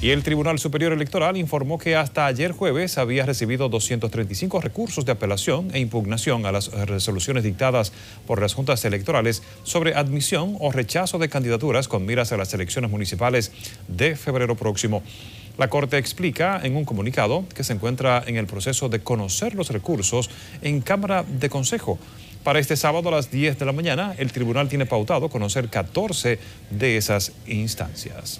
Y el Tribunal Superior Electoral informó que hasta ayer jueves había recibido 235 recursos de apelación e impugnación a las resoluciones dictadas por las juntas electorales sobre admisión o rechazo de candidaturas con miras a las elecciones municipales de febrero próximo. La Corte explica en un comunicado que se encuentra en el proceso de conocer los recursos en Cámara de Consejo. Para este sábado a las 10 de la mañana, el tribunal tiene pautado conocer 14 de esas instancias.